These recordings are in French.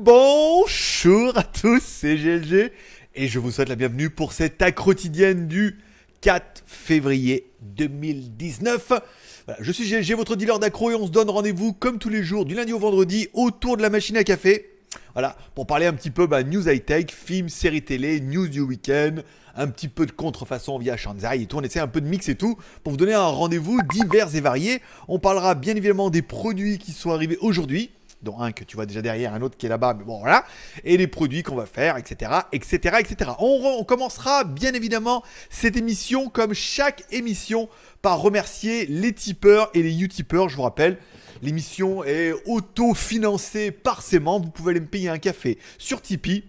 Bonjour à tous, c'est GLG et je vous souhaite la bienvenue pour cette quotidienne du 4 février 2019. je suis GLG, votre dealer d'accro et on se donne rendez-vous comme tous les jours du lundi au vendredi autour de la machine à café. Voilà, pour parler un petit peu bah, news high-tech, films, séries télé, news du week-end, un petit peu de contrefaçon via Shanzai et tout, on essaie un peu de mix et tout, pour vous donner un rendez-vous divers et varié. On parlera bien évidemment des produits qui sont arrivés aujourd'hui, dont un que tu vois déjà derrière, un autre qui est là-bas, mais bon voilà, et les produits qu'on va faire, etc., etc., etc. On, commencera bien évidemment cette émission comme chaque émission par remercier les tipeurs et les utipeurs, je vous rappelle. L'émission est auto-financée par ses membres, vous pouvez aller me payer un café sur Tipeee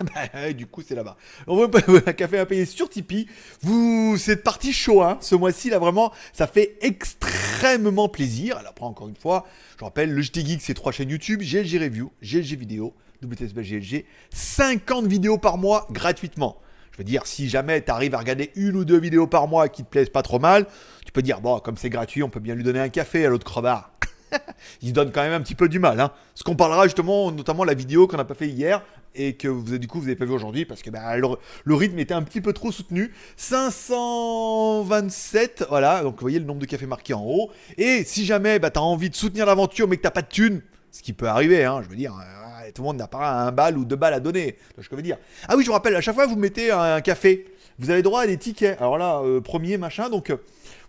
ah bah, du coup, c'est là-bas. On veut un café à payer sur Tipeee. Vous, c'est parti chaud, hein. Ce mois-ci, là, vraiment, ça fait extrêmement plaisir. Alors, après, encore une fois, je rappelle, le JT Geek, c'est trois chaînes YouTube, GLG Review, GLG Vidéo, WTSB GLG. 50 vidéos par mois gratuitement. Je veux dire, si jamais tu arrives à regarder une ou deux vidéos par mois qui te plaisent pas trop mal, tu peux dire, bon, comme c'est gratuit, on peut bien lui donner un café à l'autre crevard. il se donne quand même un petit peu du mal. Hein. Ce qu'on parlera justement, notamment la vidéo qu'on n'a pas fait hier, et que vous avez, du coup vous n'avez pas vu aujourd'hui parce que bah, le, rythme était un petit peu trop soutenu. 527, voilà, donc vous voyez le nombre de cafés marqués en haut. Et si jamais bah, tu as envie de soutenir l'aventure mais que t'as pas de thunes, ce qui peut arriver, hein, je veux dire, euh, tout le monde n'a pas un bal ou deux balles à donner. je veux dire. Ah oui, je vous rappelle, à chaque fois que vous mettez un café, vous avez droit à des tickets. Alors là, euh, premier machin, donc euh,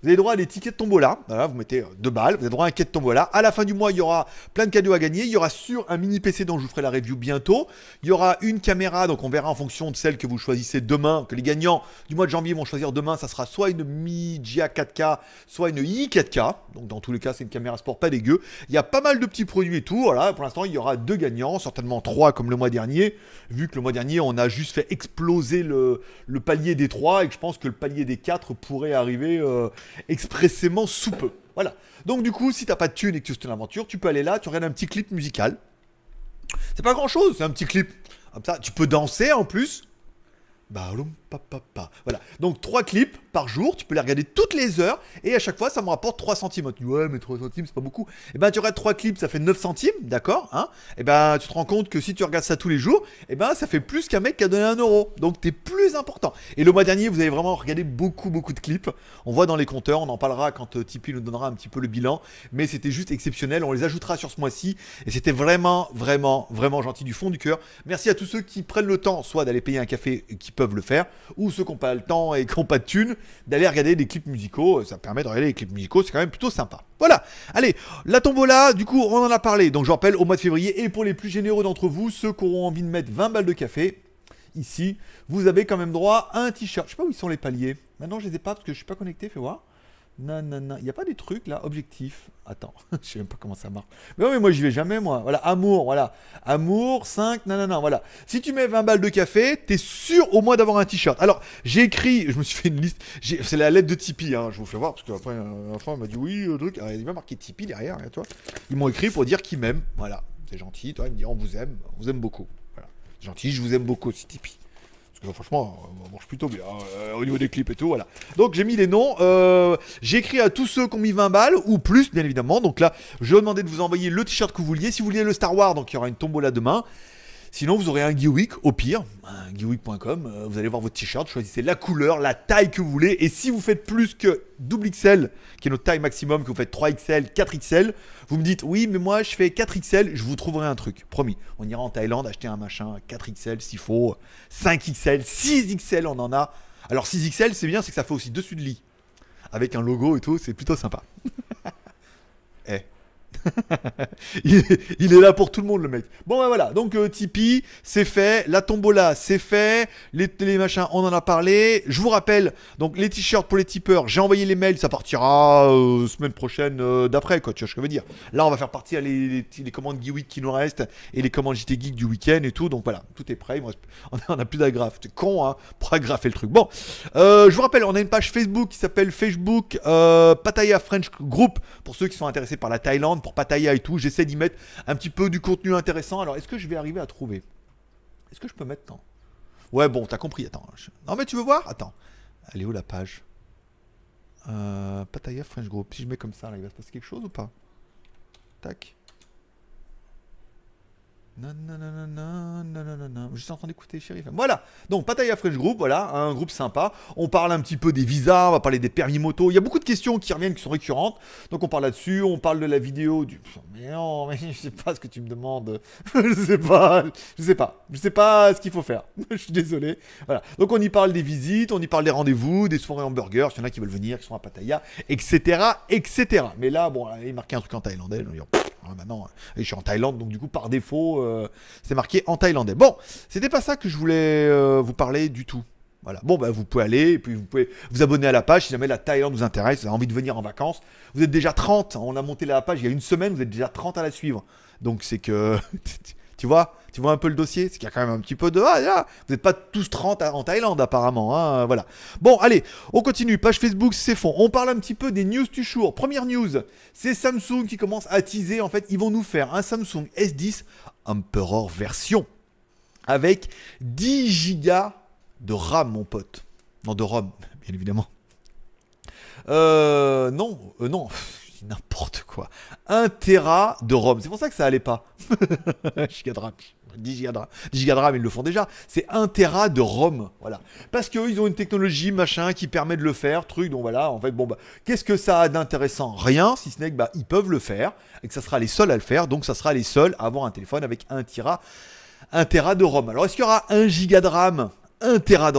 vous avez droit à des tickets de tombola. Voilà, vous mettez euh, deux balles. Vous avez droit à un quai de tombola. À la fin du mois, il y aura plein de cadeaux à gagner. Il y aura sur un mini PC dont je vous ferai la review bientôt. Il y aura une caméra. Donc on verra en fonction de celle que vous choisissez demain. Que les gagnants du mois de janvier vont choisir demain. Ça sera soit une Mijia 4K, soit une i 4K. Donc dans tous les cas, c'est une caméra sport pas dégueu. Il y a pas mal de petits produits et tout. Voilà, pour l'instant, il y aura deux gagnants. Certainement trois comme le mois dernier. Vu que le mois dernier, on a juste fait exploser le, palier des trois. Et que je pense que le palier des quatre pourrait arriver. Euh, expressément sous peu. Voilà. Donc du coup, si t'as pas de thune et que tu une aventure tu peux aller là, tu regardes un petit clip musical. C'est pas grand chose, c'est un petit clip. Comme ça, tu peux danser en plus. Bah, papa. Voilà. Donc trois clips par jour, tu peux les regarder toutes les heures, et à chaque fois ça me rapporte 3 centimes. Tu ouais, mais 3 centimes, c'est pas beaucoup. Et eh ben tu regardes 3 clips, ça fait 9 centimes, d'accord hein Et eh ben tu te rends compte que si tu regardes ça tous les jours, eh ben ça fait plus qu'un mec qui a donné 1 euro. Donc t'es plus important. Et le mois dernier, vous avez vraiment regardé beaucoup, beaucoup de clips. On voit dans les compteurs, on en parlera quand euh, Tipeee nous donnera un petit peu le bilan, mais c'était juste exceptionnel. On les ajoutera sur ce mois-ci, et c'était vraiment, vraiment, vraiment gentil du fond du cœur. Merci à tous ceux qui prennent le temps, soit d'aller payer un café, euh, qui peuvent le faire, ou ceux qui n'ont pas le temps et qui n'ont pas de thunes, d'aller regarder des clips musicaux. Ça permet de regarder des clips musicaux, c'est quand même plutôt sympa. Voilà. Allez, la tombola, du coup, on en a parlé. Donc, je rappelle, au mois de février, et pour les plus généreux d'entre vous, ceux qui auront envie de mettre 20 balles de café, ici, vous avez quand même droit à un t-shirt. Je sais pas où ils sont les paliers. Maintenant, je les ai pas parce que je suis pas connecté, fais voir. Non, non, non. Il n'y a pas des trucs là, objectif. Attends, je sais même pas comment ça marche. Mais non, mais moi j'y vais jamais, moi. Voilà, amour, voilà. Amour, 5, non, non, non, voilà. Si tu mets 20 balles de café, t'es sûr au moins d'avoir un t-shirt. Alors, j'ai écrit, je me suis fait une liste. C'est la lettre de Tipeee, hein. je vous fais voir, parce qu'après, l'enfant m'a dit oui, le truc. Ah, il m'a marqué Tipeee derrière, hein, toi. Ils m'ont écrit pour dire qu'ils m'aiment. Voilà, c'est gentil, toi. Ils me disent on vous aime, on vous aime beaucoup. Voilà. Gentil, je vous aime beaucoup c'est Tipeee franchement, on mange plutôt bien euh, au niveau des clips et tout, voilà. Donc j'ai mis les noms. Euh, j'ai écrit à tous ceux qui ont mis 20 balles ou plus, bien évidemment. Donc là, je vais demander de vous envoyer le t-shirt que vous vouliez. Si vous vouliez le Star Wars, donc il y aura une tombola demain. Sinon, vous aurez un Geewick, au pire, geewick.com, euh, vous allez voir votre t-shirt, choisissez la couleur, la taille que vous voulez, et si vous faites plus que double XL, qui est notre taille maximum, que vous faites 3XL, 4XL, vous me dites, oui, mais moi je fais 4XL, je vous trouverai un truc, promis. On ira en Thaïlande acheter un machin 4XL s'il faut, 5XL, 6XL, on en a. Alors 6XL, c'est bien, c'est que ça fait aussi dessus de lit, avec un logo et tout, c'est plutôt sympa. eh. il, est, là pour tout le monde, le mec. Bon, ben voilà. Donc, euh, Tipeee, c'est fait. La tombola, c'est fait. Les, les, machins, on en a parlé. Je vous rappelle, donc, les t-shirts pour les tipeurs, j'ai envoyé les mails. Ça partira euh, semaine prochaine euh, d'après, quoi. Tu vois ce que je veux dire. Là, on va faire partie les, commandes Geek qui nous restent et les commandes JT Geek du week-end et tout. Donc, voilà. Tout est prêt. on n'a plus d'agrafe. C'est con, hein, pour agrafer le truc. Bon, je vous rappelle, on a une page Facebook qui s'appelle Facebook Pattaya French Group pour ceux qui sont intéressés par la Thaïlande pour Pataya et tout. J'essaie d'y mettre un petit peu du contenu intéressant. Alors, est-ce que je vais arriver à trouver Est-ce que je peux mettre temps Ouais, bon, t'as compris. Attends. Non, mais tu veux voir Attends. allez est où la page euh, Pataya French Group. Si je mets comme ça, il va se passer quelque chose ou pas Tac. Juste en train d'écouter chéri. Voilà. Donc Pattaya French Group, voilà, un groupe sympa. On parle un petit peu des visas, on va parler des permis moto. Il y a beaucoup de questions qui reviennent, qui sont récurrentes. Donc on parle là-dessus, on parle de la vidéo du. Mais non, mais je sais pas ce que tu me demandes. je sais pas, je sais pas, je sais pas ce qu'il faut faire. je suis désolé. Voilà. Donc on y parle des visites, on y parle des rendez-vous, des soirées hamburgers. Il y en a qui veulent venir, qui sont à Pattaya, etc., etc. Mais là, bon, il marquait un truc en thaïlandais. Hein, maintenant, et je suis en Thaïlande, donc du coup, par défaut, euh, c'est marqué en thaïlandais. Bon, c'était pas ça que je voulais euh, vous parler du tout. Voilà. Bon, bah, vous pouvez aller, et puis vous pouvez vous abonner à la page si jamais la Thaïlande vous intéresse, vous avez envie de venir en vacances. Vous êtes déjà 30, hein, on a monté la page il y a une semaine, vous êtes déjà 30 à la suivre. Donc c'est que Tu vois Tu vois un peu le dossier C'est qu'il y a quand même un petit peu de. Ah, là, vous n'êtes pas tous 30 en Thaïlande, apparemment. Hein, euh, voilà. Bon, allez, on continue. Page Facebook, c'est fond. On parle un petit peu des news du jour. Première news, c'est Samsung qui commence à teaser. En fait, ils vont nous faire un Samsung S10 Emperor version avec 10 gigas de RAM, mon pote. Non, de ROM, bien évidemment. Euh, non, euh, non n'importe quoi. 1 Tera de ROM. C'est pour ça que ça allait pas. 10 gigadrames, 10 gigadrames, ils le font déjà. C'est 1 Tera de ROM, voilà. Parce que ils ont une technologie, machin, qui permet de le faire, truc, donc voilà, en fait, bon, bah, qu'est-ce que ça a d'intéressant Rien, si ce n'est que, bah, ils peuvent le faire, et que ça sera les seuls à le faire, donc ça sera les seuls à avoir un téléphone avec 1 Tera, 1 Tera de ROM. Alors, est-ce qu'il y aura 1 gigadrame un Tera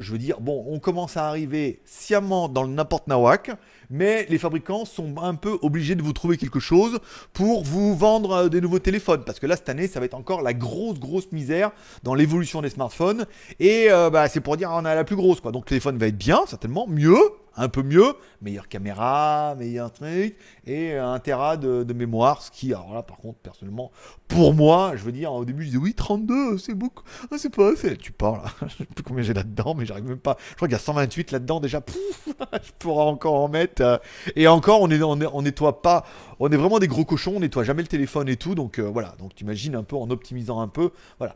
je veux dire, bon, on commence à arriver sciemment dans le n'importe nawak, mais les fabricants sont un peu obligés de vous trouver quelque chose pour vous vendre euh, des nouveaux téléphones, parce que là, cette année, ça va être encore la grosse, grosse misère dans l'évolution des smartphones, et euh, bah, c'est pour dire, on a la plus grosse, quoi. Donc, le téléphone va être bien, certainement, mieux, un peu mieux, meilleure caméra, meilleur truc, et un tera de, mémoire, ce qui, alors là par contre, personnellement, pour moi, je veux dire, au début je disais oui, 32, c'est beaucoup, ah, c'est pas assez, tu parles, je sais plus combien j'ai là-dedans, mais j'arrive même pas, je crois qu'il y a 128 là-dedans déjà, pouf, je pourrais encore en mettre, euh, et encore, on, est, on, nettoie pas, on est vraiment des gros cochons, on nettoie jamais le téléphone et tout, donc euh, voilà, donc tu imagines un peu en optimisant un peu, voilà.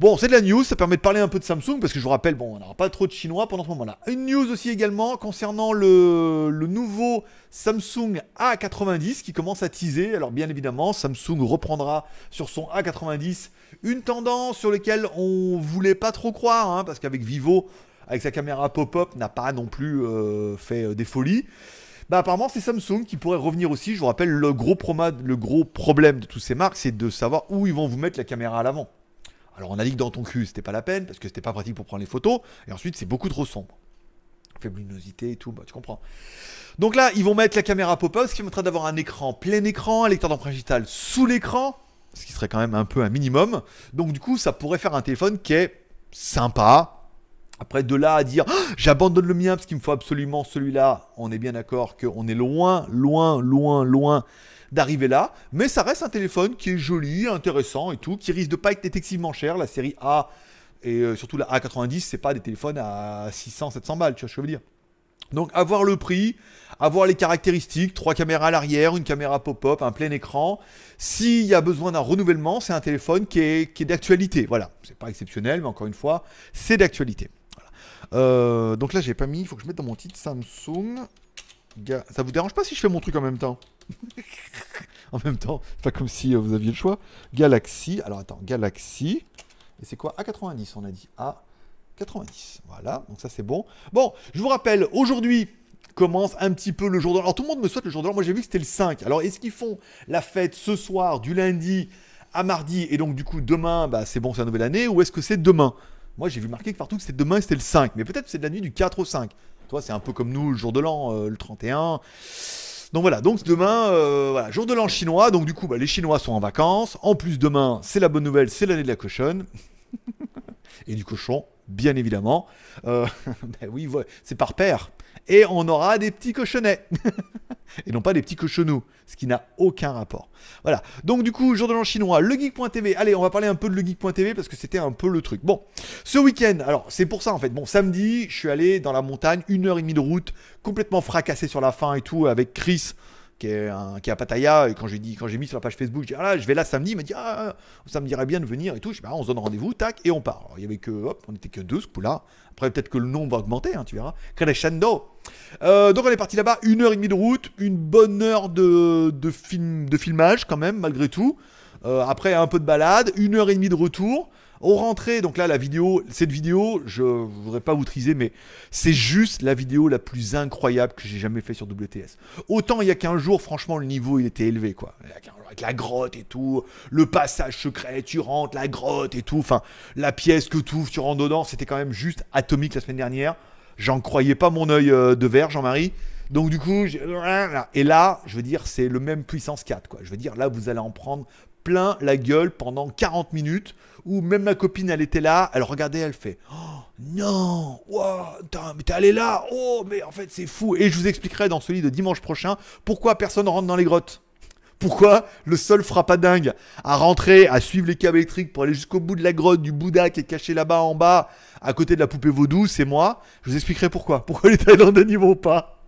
Bon, c'est de la news, ça permet de parler un peu de Samsung, parce que je vous rappelle, bon, on n'aura pas trop de chinois pendant ce moment-là. Une news aussi également concernant le, nouveau Samsung A90 qui commence à teaser. Alors bien évidemment, Samsung reprendra sur son A90 une tendance sur laquelle on voulait pas trop croire, hein, parce qu'avec Vivo, avec sa caméra pop-up, n'a pas non plus euh, fait euh, des folies. Bah apparemment c'est Samsung qui pourrait revenir aussi. Je vous rappelle le gros, le gros problème de toutes ces marques, c'est de savoir où ils vont vous mettre la caméra à l'avant. Alors on a que dans ton cul, c'était pas la peine, parce que c'était pas pratique pour prendre les photos, et ensuite c'est beaucoup trop sombre. Faible luminosité et tout, bah tu comprends. Donc là, ils vont mettre la caméra pop-up, ce qui permettra d'avoir un écran plein écran, un lecteur d'empreinte digitale sous l'écran, ce qui serait quand même un peu un minimum. Donc du coup, ça pourrait faire un téléphone qui est sympa. Après, de là à dire ah, j'abandonne le mien parce qu'il me faut absolument celui-là, on est bien d'accord qu'on est loin, loin, loin, loin d'arriver là, mais ça reste un téléphone qui est joli, intéressant et tout, qui risque de pas être détectivement cher. La série A et euh, surtout la A90, c'est pas des téléphones à 600, 700 balles, tu vois ce que je veux dire. Donc avoir le prix, avoir les caractéristiques, trois caméras à l'arrière, une caméra pop-up, un plein écran. S'il y a besoin d'un renouvellement, c'est un téléphone qui est, est d'actualité. Voilà, c'est pas exceptionnel, mais encore une fois, c'est d'actualité. Euh, donc là, j'ai pas mis, il faut que je mette dans mon titre Samsung. Ça vous dérange pas si je fais mon truc en même temps En même temps, c'est pas comme si euh, vous aviez le choix. Galaxy. Alors attends, Galaxy. Et c'est quoi A90, on a dit. A90. Voilà, donc ça c'est bon. Bon, je vous rappelle, aujourd'hui, commence un petit peu le jour de Alors tout le monde me souhaite le jour de l'an. Moi j'ai vu que c'était le 5. Alors est-ce qu'ils font la fête ce soir du lundi à mardi et donc du coup demain bah, c'est bon c'est la nouvelle année ou est-ce que c'est demain Moi j'ai vu marquer partout que c'était demain et c'était le 5. Mais peut-être c'est de la nuit du 4 au 5 c'est un peu comme nous le jour de l'an, euh, le 31. Donc voilà, donc demain, euh, voilà, jour de l'an chinois, donc du coup, bah, les Chinois sont en vacances. En plus, demain, c'est la bonne nouvelle, c'est l'année de la cochonne. Et du cochon, bien évidemment. Euh, bah oui, c'est par paire et on aura des petits cochonnets. et non pas des petits cochonneaux, ce qui n'a aucun rapport. Voilà. Donc du coup, jour de l'an chinois, legeek.tv. Allez, on va parler un peu de legeek.tv parce que c'était un peu le truc. Bon, ce week-end, alors c'est pour ça en fait. Bon, samedi, je suis allé dans la montagne, une heure et demie de route, complètement fracassé sur la fin et tout, avec Chris qui est, qui à Pattaya. Et quand j'ai dit, quand j'ai mis sur la page Facebook, ah je vais là samedi, il m'a dit, ah, ça me dirait bien de venir et tout. Je bah, on se donne rendez-vous, tac, et on part. il y avait que, on était que deux ce coup-là. Après, peut-être que le nombre va augmenter, hein, tu verras. Crescendo. Euh, donc, on est parti là-bas, une heure et demie de route, une bonne heure de, film, de filmage quand même, malgré tout. Euh, après, un peu de balade, une heure et demie de retour. On rentrée, donc là, la vidéo, cette vidéo, je ne voudrais pas vous triser, mais c'est juste la vidéo la plus incroyable que j'ai jamais fait sur WTS. Autant il y a qu'un jours, franchement, le niveau, il était élevé, quoi. Avec la grotte et tout, le passage secret, tu rentres, la grotte et tout, enfin, la pièce que tu ouvres, tu rentres dedans, c'était quand même juste atomique la semaine dernière. J'en croyais pas mon œil euh, de verre, Jean-Marie. Donc du coup, et là, je veux dire, c'est le même puissance 4, quoi. Je veux dire, là, vous allez en prendre la gueule pendant 40 minutes, où même ma copine, elle était là, elle regardait, elle fait Oh non, mais t'es allé là, oh mais en fait c'est fou. Et je vous expliquerai dans ce lit de dimanche prochain pourquoi personne rentre dans les grottes. Pourquoi le sol fera pas dingue à rentrer, à suivre les câbles électriques pour aller jusqu'au bout de la grotte du Bouddha qui est caché là-bas en bas, à côté de la poupée vaudou, c'est moi. Je vous expliquerai pourquoi. Pourquoi les Thaïlandais n'y vont pas.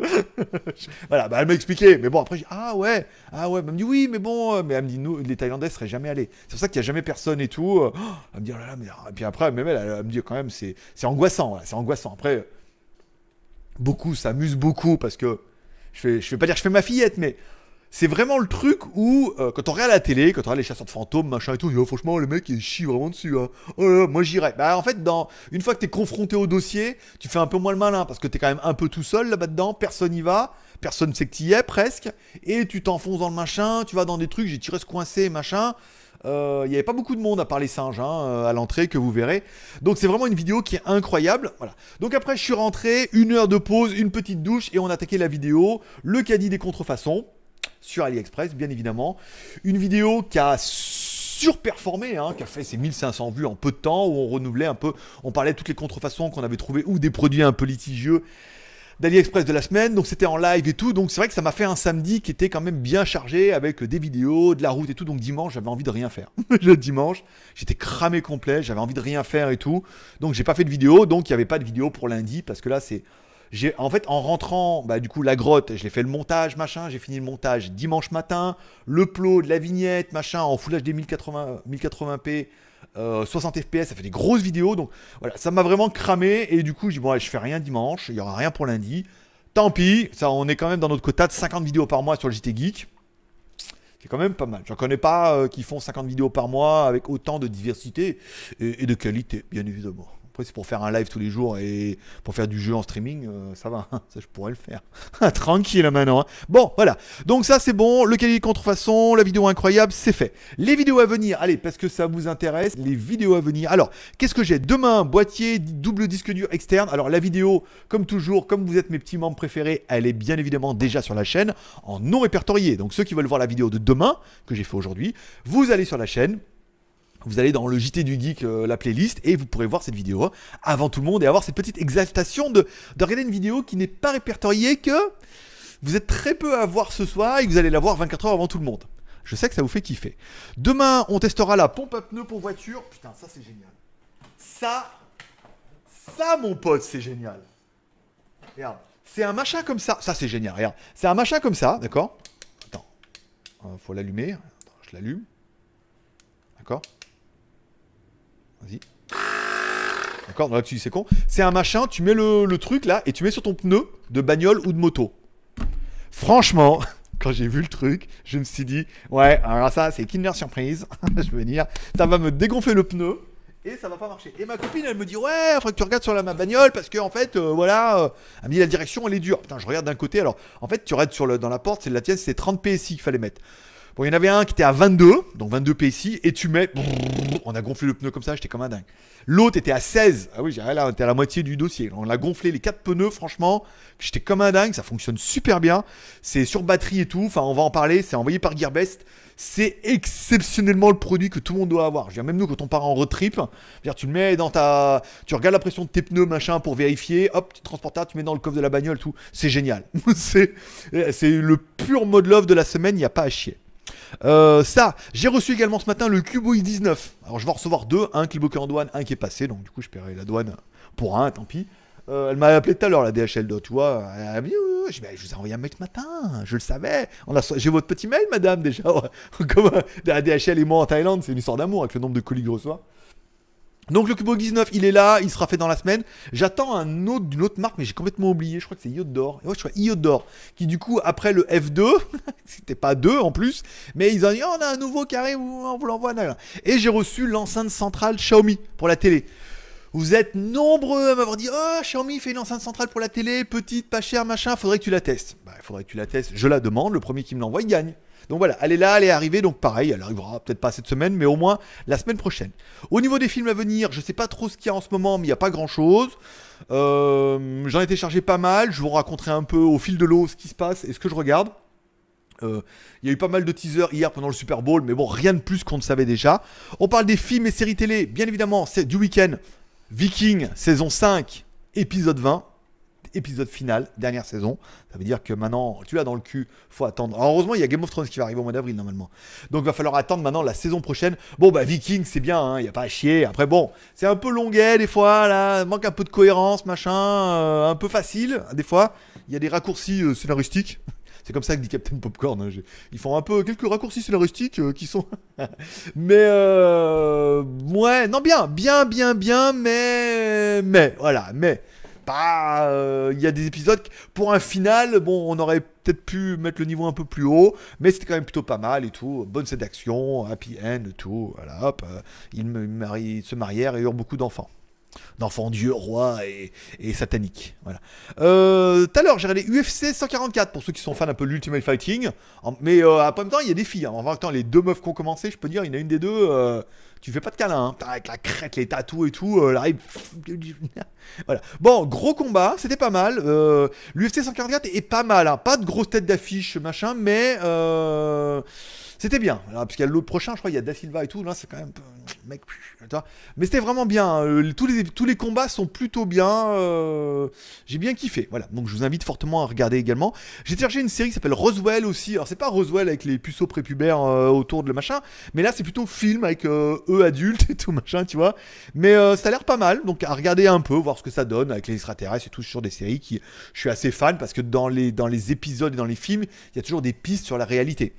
voilà, bah elle m'a expliqué. Mais bon, après, j'ai ah ouais, ah ouais. Elle me dit oui, mais bon, euh, mais elle me dit nous, les Thaïlandais seraient jamais allés. C'est pour ça qu'il n'y a jamais personne et tout. Euh, elle me dit oh là là, et puis après, elle, me dit quand même, c'est angoissant, c'est angoissant. Après, beaucoup s'amusent beaucoup parce que je ne je vais pas dire que je fais ma fillette, mais c'est vraiment le truc où, euh, quand on regarde la télé, quand on regarde les chasseurs de fantômes, machin et tout, oh, franchement, le mec, il chie vraiment dessus. Hein. Oh là, là moi, j'irais. Bah, en fait, dans, une fois que t'es confronté au dossier, tu fais un peu moins le malin, parce que t'es quand même un peu tout seul là-bas dedans, personne y va, personne sait que t'y es presque, et tu t'enfonces dans le machin, tu vas dans des trucs, j'ai tiré ce coincé, machin. Euh, il n'y avait pas beaucoup de monde à part les singes hein, euh, à l'entrée que vous verrez. Donc c'est vraiment une vidéo qui est incroyable. Voilà. Donc après je suis rentré, une heure de pause, une petite douche et on attaquait la vidéo, le caddie des contrefaçons sur AliExpress, bien évidemment. Une vidéo qui a surperformé, hein, qui a fait ses 1500 vues en peu de temps, où on renouvelait un peu, on parlait de toutes les contrefaçons qu'on avait trouvées ou des produits un peu litigieux d'AliExpress de la semaine, donc c'était en live et tout, donc c'est vrai que ça m'a fait un samedi qui était quand même bien chargé avec des vidéos, de la route et tout, donc dimanche j'avais envie de rien faire. le dimanche, j'étais cramé complet, j'avais envie de rien faire et tout, donc j'ai pas fait de vidéo, donc il n'y avait pas de vidéo pour lundi, parce que là c'est j'ai en fait en rentrant, bah, du coup la grotte, je l'ai fait le montage, machin, j'ai fini le montage dimanche matin, le plot de la vignette, machin, en foulage des 1080, p 60 euh, fps, ça fait des grosses vidéos, donc voilà, ça m'a vraiment cramé, et du coup, je dis, bon, je fais rien dimanche, il n'y aura rien pour lundi, tant pis, ça, on est quand même dans notre quota de 50 vidéos par mois sur le JT Geek, c'est quand même pas mal. J'en connais pas euh, qui font 50 vidéos par mois avec autant de diversité et de qualité, bien évidemment. Après, c'est pour faire un live tous les jours et pour faire du jeu en streaming, euh, ça va, hein, ça je pourrais le faire. Tranquille hein, maintenant. Hein. Bon, voilà. Donc ça c'est bon, le cahier contrefaçon, la vidéo incroyable, c'est fait. Les vidéos à venir, allez, parce que ça vous intéresse, les vidéos à venir. Alors, qu'est-ce que j'ai Demain, boîtier, double disque dur externe. Alors la vidéo, comme toujours, comme vous êtes mes petits membres préférés, elle est bien évidemment déjà sur la chaîne en non répertorié. Donc ceux qui veulent voir la vidéo de demain, que j'ai fait aujourd'hui, vous allez sur la chaîne, vous allez dans le JT du Geek, euh, la playlist, et vous pourrez voir cette vidéo hein, avant tout le monde et avoir cette petite exaltation de, regarder une vidéo qui n'est pas répertoriée, que vous êtes très peu à voir ce soir et que vous allez la voir 24 heures avant tout le monde. Je sais que ça vous fait kiffer. Demain, on testera la pompe à pneus pour voiture. Putain, ça c'est génial. Ça, ça mon pote, c'est génial. Regarde, c'est un machin comme ça. Ça c'est génial, regarde. C'est un machin comme ça, d'accord Attends, il hein, faut l'allumer. je l'allume. D'accord Vas-y. D'accord Là, tu dis, c'est con. C'est un machin, tu mets le, truc là et tu mets sur ton pneu de bagnole ou de moto. Franchement, quand j'ai vu le truc, je me suis dit, ouais, alors ça, c'est Kinder Surprise. je veux dire, ça va me dégonfler le pneu et ça va pas marcher. Et ma copine, elle me dit ouais, faudrait que tu regardes sur la ma bagnole parce que en fait, euh, voilà, euh, elle me dit la direction elle est dure. Putain, je regarde d'un côté. Alors, en fait, tu regardes sur le, dans la porte, c'est la tienne, c'est 30 PSI qu'il fallait mettre il y en avait un qui était à 22, donc 22 PSI, et tu mets. on a gonflé le pneu comme ça, j'étais comme un dingue. L'autre était à 16. Ah oui, j'ai là, on était à la moitié du dossier. On a gonflé les quatre pneus, franchement, j'étais comme un dingue, ça fonctionne super bien. C'est sur batterie et tout, enfin, on va en parler, c'est envoyé par Gearbest. C'est exceptionnellement le produit que tout le monde doit avoir. Je même nous, quand on part en road trip, tu le mets dans ta. Tu regardes la pression de tes pneus, machin, pour vérifier, hop, tu transportes ça, tu mets dans le coffre de la bagnole, tout. C'est génial. Euh, c'est le pur mode love de la semaine, il n'y a pas à chier. Euh, ça, j'ai reçu également ce matin le cubo i 19. Alors je vais en recevoir deux, un qui est en douane, un qui est passé, donc du coup je paierai la douane pour un, tant pis. Euh, elle m'a appelé tout à l'heure, la DHL, tu vois. Elle je vous ai envoyé un mail ce matin, je le savais. a, J'ai votre petit mail, madame, déjà. Euh, la DHL et moi en Thaïlande, c'est une histoire d'amour avec le nombre de colis que je reçois. Donc le Cubo 19, il est là, il sera fait dans la semaine. J'attends un autre d'une autre marque, mais j'ai complètement oublié. Je crois que c'est Iodor. Et ouais, je crois Iodor, qui du coup après le F2, c'était pas 2 en plus, mais ils ont dit oh, on a un nouveau carré, on vous l'envoie. Et j'ai reçu l'enceinte centrale Xiaomi pour la télé. Vous êtes nombreux à m'avoir dit Oh, Xiaomi fait une enceinte centrale pour la télé, petite, pas chère, machin, faudrait que tu la testes. Bah, faudrait que tu la testes. Je la demande, le premier qui me l'envoie, il gagne. Donc voilà, elle est là, elle est arrivée, donc pareil, elle arrivera peut-être pas cette semaine, mais au moins la semaine prochaine. Au niveau des films à venir, je sais pas trop ce qu'il y a en ce moment, mais il n'y a pas grand-chose. Euh, j'en ai téléchargé pas mal, je vous raconterai un peu au fil de l'eau ce qui se passe et ce que je regarde. Euh, il y a eu pas mal de teasers hier pendant le Super Bowl, mais bon, rien de plus qu'on ne savait déjà. On parle des films et séries télé, bien évidemment, c'est du week-end. Viking, saison 5, épisode 20 épisode final, dernière saison. Ça veut dire que maintenant, tu l'as dans le cul, faut attendre. heureusement, il y a Game of Thrones qui va arriver au mois d'avril normalement. Donc, va falloir attendre maintenant la saison prochaine. Bon, bah, Viking, c'est bien, il hein, y n'y a pas à chier. Après, bon, c'est un peu longuet des fois, là, manque un peu de cohérence, machin, euh, un peu facile, des fois. Il y a des raccourcis euh, scénaristiques. C'est comme ça que dit Captain Popcorn. Hein, ils font un peu quelques raccourcis scénaristiques euh, qui sont. mais ouais, non bien, bien, bien, bien, mais mais voilà, mais euh, il y a des épisodes pour un final, bon, on aurait peut-être pu mettre le niveau un peu plus haut, mais c'était quand même plutôt pas mal et tout. Bonne scène d'action, happy end, tout. Voilà, hop. Euh, ils, se marièrent et eurent beaucoup d'enfants d'enfants dieu, roi et, et satanique. Voilà. Euh, tout à l'heure, j'ai regardé UFC 144 pour ceux qui sont fans un peu de l'Ultimate Fighting. mais à en même temps, il y a des filles. Hein. En même temps, les deux meufs qui ont commencé, je peux dire, il y en a une des deux tu fais pas de câlin, hein. avec la crête, les tatous et tout, euh, la voilà. Bon, gros combat, c'était pas mal. Euh, L'UFC 144 est pas mal, hein. pas de grosse tête d'affiche, machin, mais... Euh, c'était bien. Alors, ah, parce qu'il y a l'autre prochain, je crois, il y a Da Silva et tout. Là, c'est quand même. Mec, mais c'était vraiment bien. Hein. Euh, tous les, tous les combats sont plutôt bien. Euh, j'ai bien kiffé. Voilà. Donc, je vous invite fortement à regarder également. J'ai cherché une série qui s'appelle Roswell aussi. Alors, c'est pas Roswell avec les puceaux prépubères euh, autour de le machin. Mais là, c'est plutôt film avec eux adultes et tout machin, tu vois. Mais ça a l'air pas mal. Donc, à regarder un peu, voir ce que ça donne avec les extraterrestres et tout. Sur des séries qui je suis assez fan parce que dans les, dans les épisodes et dans les films, il y a toujours des pistes sur la réalité.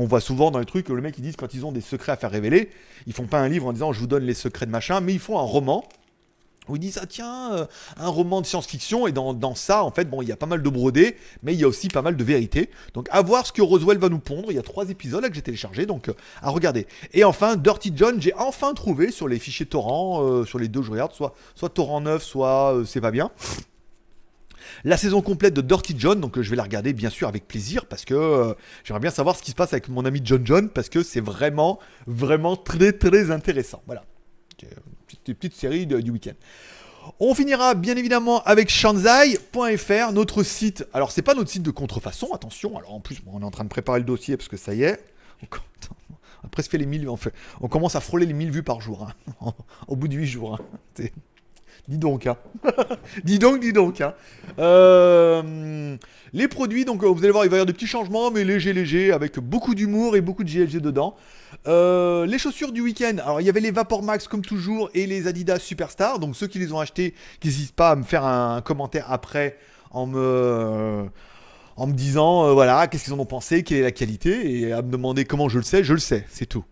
On voit souvent dans les trucs, que le mec, ils disent quand ils ont des secrets à faire révéler, ils font pas un livre en disant je vous donne les secrets de machin, mais ils font un roman où ils disent ah tiens euh, un roman de science-fiction et dans, ça en fait bon il y a pas mal de brodés mais il y a aussi pas mal de vérité donc à voir ce que Roswell va nous pondre il y a trois épisodes là que j'ai téléchargé donc euh, à regarder et enfin Dirty John j'ai enfin trouvé sur les fichiers torrent euh, sur les deux je regarde soit soit torrent neuf soit c'est pas bien la saison complète de Dirty John, donc euh, je vais la regarder bien sûr avec plaisir parce que euh, j'aimerais bien savoir ce qui se passe avec mon ami John John parce que c'est vraiment, vraiment très, très intéressant. Voilà. Euh, petite, petite série du week-end. On finira bien évidemment avec shanzai.fr, notre site. Alors, c'est pas notre site de contrefaçon, attention. Alors, en plus, on est en train de préparer le dossier parce que ça y est. On a presque fait les 1000 vues, on commence à frôler les 1000 vues par jour. Hein. Au bout de 8 jours. Hein. Dis donc, hein. dis donc, dis donc. Hein. Euh, les produits, donc euh, vous allez voir, il va y avoir des petits changements, mais légers, légers, avec beaucoup d'humour et beaucoup de GLG dedans. Euh, les chaussures du week-end, alors il y avait les Vapor Max comme toujours et les Adidas Superstar, donc ceux qui les ont achetés, qui n'hésitent pas à me faire un commentaire après en me, en me disant euh, voilà, qu'est-ce qu'ils en ont pensé, quelle est la qualité, et à me demander comment je le sais, je le sais, c'est tout.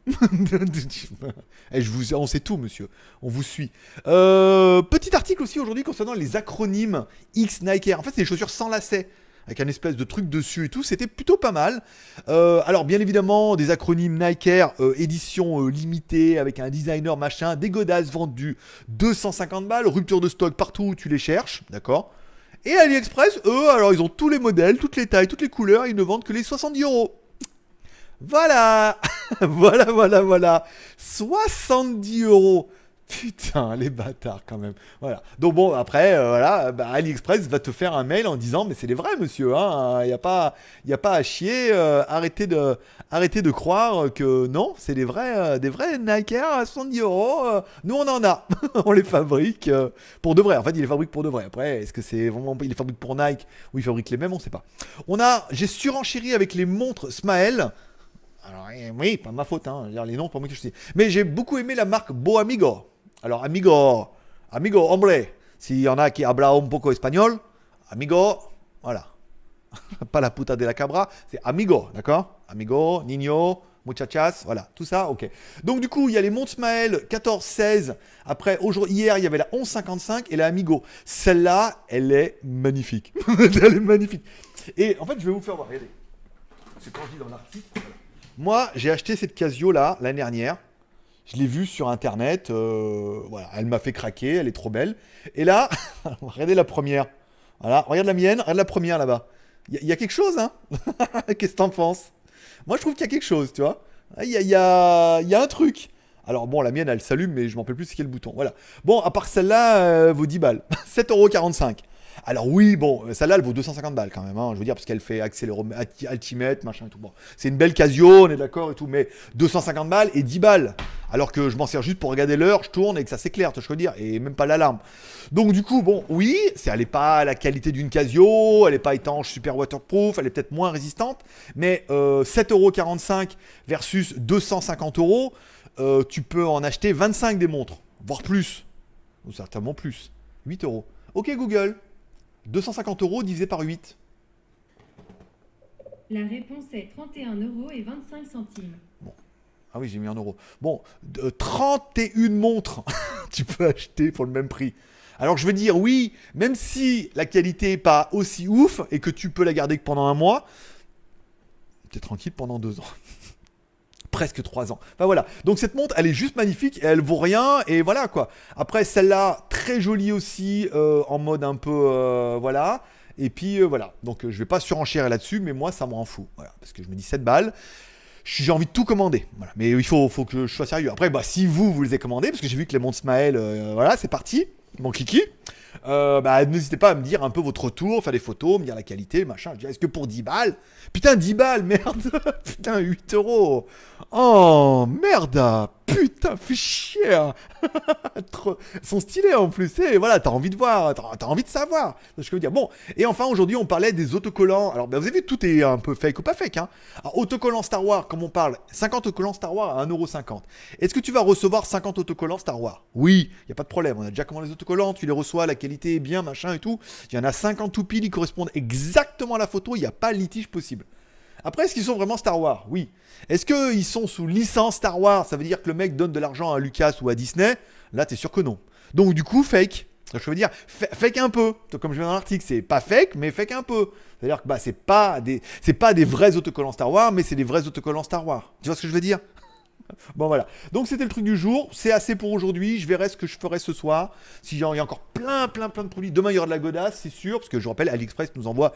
et je vous, on sait tout, monsieur, on vous suit. Euh, petit article aussi aujourd'hui concernant les acronymes X, Nike Air. En fait, c'est des chaussures sans lacets avec un espèce de truc dessus et tout, c'était plutôt pas mal. Euh, alors bien évidemment, des acronymes Nike Air, édition limitée, avec un designer machin, des godasses vendues 250 balles, rupture de stock partout où tu les cherches, d'accord et AliExpress, eux, alors ils ont tous les modèles, toutes les tailles, toutes les couleurs, ils ne vendent que les 70 euros. Voilà Voilà, voilà, voilà 70 euros Putain, les bâtards quand même. Voilà. Donc bon, après, euh, voilà, bah, AliExpress va te faire un mail en disant, mais c'est des vrais, monsieur. Hein, il n'y a pas, il a pas à chier. Euh, arrêtez de, arrêtez de croire que non, c'est des vrais, euh, des vrais Nike à 70 euros. Nous, on en a. on les fabrique pour de vrai. En fait, il les fabrique pour de vrai. Après, est-ce que c'est vraiment, Il les fabrique pour Nike ou il fabrique les mêmes, on ne sait pas. On a, j'ai surenchéri avec les montres Smael. Alors eh, oui, pas ma faute. Hein, les noms, pour moi que je sais. Mais j'ai beaucoup aimé la marque Boamigo. Alors, amigo, amigo, hombre, s'il y en a qui habla un poco espagnol, amigo, voilà. Pas la puta de la cabra, c'est amigo, d'accord Amigo, niño, muchachas, voilà, tout ça, ok. Donc du coup, il y a les Montsmael 14-16, après, hier, il y avait la 11-55 et la Amigo. Celle-là, elle est magnifique. elle est magnifique. Et en fait, je vais vous faire voir, regardez. C'est quand je dans l'article. Moi, j'ai acheté cette Casio-là l'année dernière je l'ai vue sur internet, euh, voilà, elle m'a fait craquer, elle est trop belle. Et là, regardez la première. Voilà, regarde la mienne, regarde la première là-bas. Il y, a quelque chose, hein Qu'est-ce que t'en penses Moi, je trouve qu'il y a quelque chose, tu vois. Il y a, un truc. Alors bon, la mienne, elle s'allume, mais je m'en rappelle plus c'est le bouton. Voilà. Bon, à part celle-là, elle euh, vaut 10 balles. 7,45€. Alors oui, bon, celle-là, elle vaut 250 balles quand même, hein. je veux dire, parce qu'elle fait accéléromètre, altimètre, machin et tout. Bon, c'est une belle Casio, on est d'accord et tout, mais 250 balles et 10 balles alors que je m'en sers juste pour regarder l'heure, je tourne et que ça s'éclaire, je veux dire, et même pas l'alarme. Donc du coup, bon, oui, c'est, elle n'est pas à la qualité d'une Casio, elle n'est pas étanche, super waterproof, elle est peut-être moins résistante, mais euh, 7,45€ versus 250€, euros, euh, tu peux en acheter 25 des montres, voire plus, ou certainement plus, 8€. Ok Google, 250€ divisé par 8. La réponse est 31 euros et 25 centimes. Ah oui, j'ai mis en euros. Bon, 31 euh, montres, tu peux acheter pour le même prix. Alors je veux dire, oui, même si la qualité n'est pas aussi ouf et que tu peux la garder que pendant un mois, tu es tranquille pendant deux ans. Presque trois ans. Enfin voilà. Donc cette montre, elle est juste magnifique elle vaut rien. Et voilà quoi. Après, celle-là, très jolie aussi, euh, en mode un peu. Euh, voilà. Et puis voilà. Donc je vais pas surenchérir là-dessus, mais moi, ça me rend fou. Voilà. Parce que je me dis 7 balles j'ai envie de tout commander. Mais il faut, faut que je sois sérieux. Après, bah, si vous, vous les avez commandés, parce que j'ai vu que les montres euh, voilà, c'est parti, mon kiki. Euh, bah, n'hésitez pas à me dire un peu votre retour, faire des photos, me dire la qualité, machin. Je est-ce que pour 10 balles Putain, 10 balles, merde Putain, 8 euros Oh, merde putain, fais chier hein. Son stylet en plus, et eh, voilà, t'as envie de voir, t'as envie de savoir. je veux dire. Bon, et enfin aujourd'hui, on parlait des autocollants. Alors, ben, vous avez vu, tout est un peu fake ou pas fake. Hein. Alors, autocollant Star Wars, comme on parle, 50 autocollants Star Wars à 1,50€. Est-ce que tu vas recevoir 50 autocollants Star Wars Oui, il y a pas de problème. On a déjà commandé les autocollants, tu les reçois, la qualité est bien, machin et tout. Il y en a 50 tout pile, ils correspondent exactement à la photo, il n'y a pas litige possible. Après, est-ce qu'ils sont vraiment Star Wars Oui. Est-ce qu'ils sont sous licence Star Wars Ça veut dire que le mec donne de l'argent à Lucas ou à Disney Là, t'es sûr que non. Donc, du coup, fake. je veux dire, fake un peu. Comme je viens dans l'article, c'est pas fake, mais fake un peu. C'est-à-dire que bah, c'est pas des, c'est pas des vrais autocollants Star Wars, mais c'est des vrais autocollants Star Wars. Tu vois ce que je veux dire Bon voilà. Donc c'était le truc du jour. C'est assez pour aujourd'hui. Je verrai ce que je ferai ce soir. Si y a encore plein, plein, plein de produits. Demain il y aura de la godasse, c'est sûr, parce que je rappelle, AliExpress nous envoie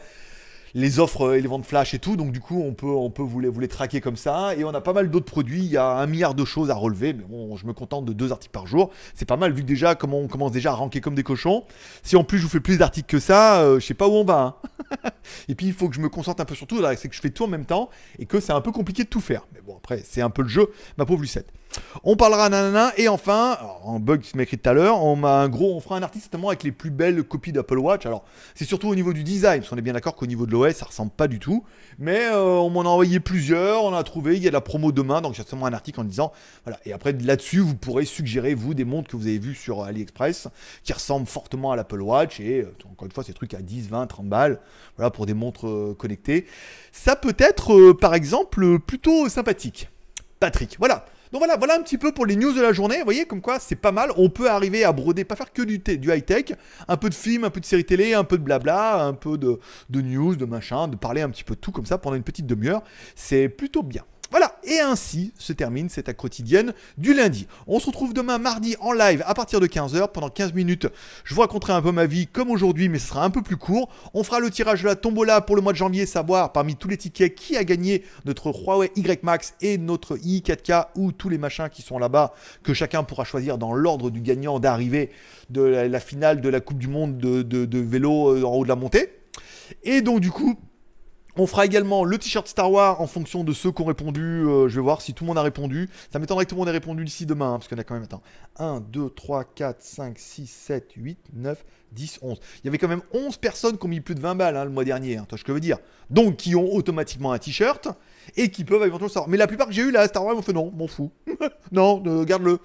les offres et euh, les ventes flash et tout. Donc du coup, on peut, on peut vous, les, traquer comme ça. Et on a pas mal d'autres produits. Il y a un milliard de choses à relever. Mais bon, je me contente de deux articles par jour. C'est pas mal vu que déjà, comment on commence déjà à ranquer comme des cochons. Si en plus je vous fais plus d'articles que ça, euh, je sais pas où on va. Hein. et puis il faut que je me concentre un peu sur tout. C'est que je fais tout en même temps et que c'est un peu compliqué de tout faire. Mais bon, après, c'est un peu le jeu, ma pauvre Lucette. On parlera nanana et enfin, en bug qui écrit tout à l'heure, on a un gros, on fera un article certainement avec les plus belles copies d'Apple Watch. Alors c'est surtout au niveau du design, parce qu'on est bien d'accord qu'au niveau de l'OS ça ressemble pas du tout. Mais euh, on m'en a envoyé plusieurs, on a trouvé, il y a la promo demain, donc j'ai certainement un article en disant voilà. Et après là-dessus vous pourrez suggérer vous des montres que vous avez vues sur AliExpress qui ressemblent fortement à l'Apple Watch et euh, encore une fois ces trucs à 10, 20, 30 balles, voilà pour des montres euh, connectées. Ça peut être par exemple plutôt sympathique. Patrick, voilà. Donc voilà, voilà un petit peu pour les news de la journée. Vous voyez, comme quoi, c'est pas mal. On peut arriver à broder, pas faire que du, du high-tech. Un peu de film, un peu de série télé, un peu de blabla, un peu de, de news, de machin, de parler un petit peu de tout comme ça pendant une petite demi-heure. C'est plutôt bien. Voilà, et ainsi se termine cette acte quotidienne du lundi. On se retrouve demain mardi en live à partir de 15h pendant 15 minutes. Je vous raconterai un peu ma vie comme aujourd'hui, mais ce sera un peu plus court. On fera le tirage de la tombola pour le mois de janvier, savoir parmi tous les tickets qui a gagné notre Huawei Y Max et notre i4K ou tous les machins qui sont là-bas que chacun pourra choisir dans l'ordre du gagnant d'arrivée de la finale de la Coupe du Monde de, de vélo euh, en haut de la montée. Et donc du coup, on fera également le t-shirt Star Wars en fonction de ceux qui ont répondu. Euh, je vais voir si tout le monde a répondu. Ça m'étonnerait que tout le monde ait répondu d'ici demain, hein, parce qu'on a quand même, attends, 1, 2, 3, 4, 5, 6, 7, 8, 9, 10, 11. Il y avait quand même 11 personnes qui ont mis plus de 20 balles hein, le mois dernier, hein, Toi, que je veux dire. Donc, qui ont automatiquement un t-shirt et qui peuvent éventuellement sortir. Mais la plupart que j'ai eu là, Star Wars, m'ont fait non, m'en fous. non, euh, garde-le.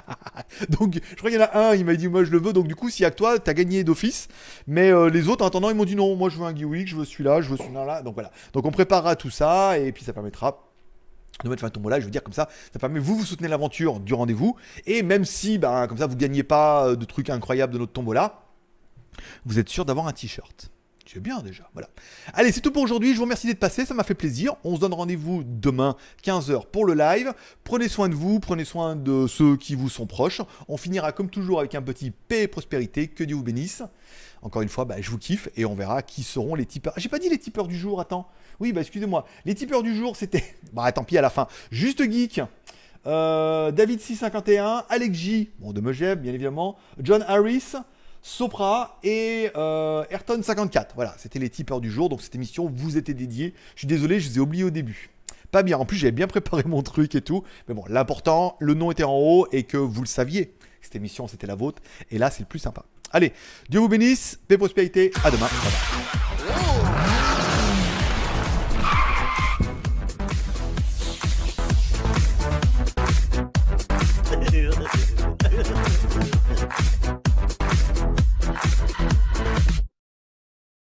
donc, je crois qu'il y en a un, il m'a dit moi je le veux, donc du coup, s'il y a que toi, t'as gagné d'office. Mais euh, les autres, en attendant, ils m'ont dit non, moi je veux un Geewick, je veux celui-là, je veux celui-là. Donc voilà. Donc on préparera tout ça et puis ça permettra de mettre fin à ton là, je veux dire comme ça, ça permet vous vous soutenez l'aventure du rendez-vous et même si ben comme ça vous gagnez pas euh, de trucs incroyables de notre tombola, vous êtes sûr d'avoir un t-shirt. C'est bien déjà. Voilà. Allez, c'est tout pour aujourd'hui. Je vous remercie d'être passé. Ça m'a fait plaisir. On se donne rendez-vous demain, 15h, pour le live. Prenez soin de vous. Prenez soin de ceux qui vous sont proches. On finira comme toujours avec un petit paix et prospérité. Que Dieu vous bénisse. Encore une fois, bah, je vous kiffe et on verra qui seront les tipeurs. Ah, j'ai pas dit les tipeurs du jour. Attends. Oui, bah excusez-moi. Les tipeurs du jour, c'était. Bah tant pis à la fin. Juste geek. David651, Alex J, bon de Megève bien évidemment, John Harris, Sopra et euh, Ayrton54. Voilà, c'était les tipeurs du jour, donc cette émission vous était dédiée. Je suis désolé, je vous ai oublié au début. Pas bien, en plus j'avais bien préparé mon truc et tout, mais bon, l'important, le nom était en haut et que vous le saviez. Cette émission, c'était la vôtre, et là, c'est le plus sympa. Allez, Dieu vous bénisse, paix, prospérité, à demain.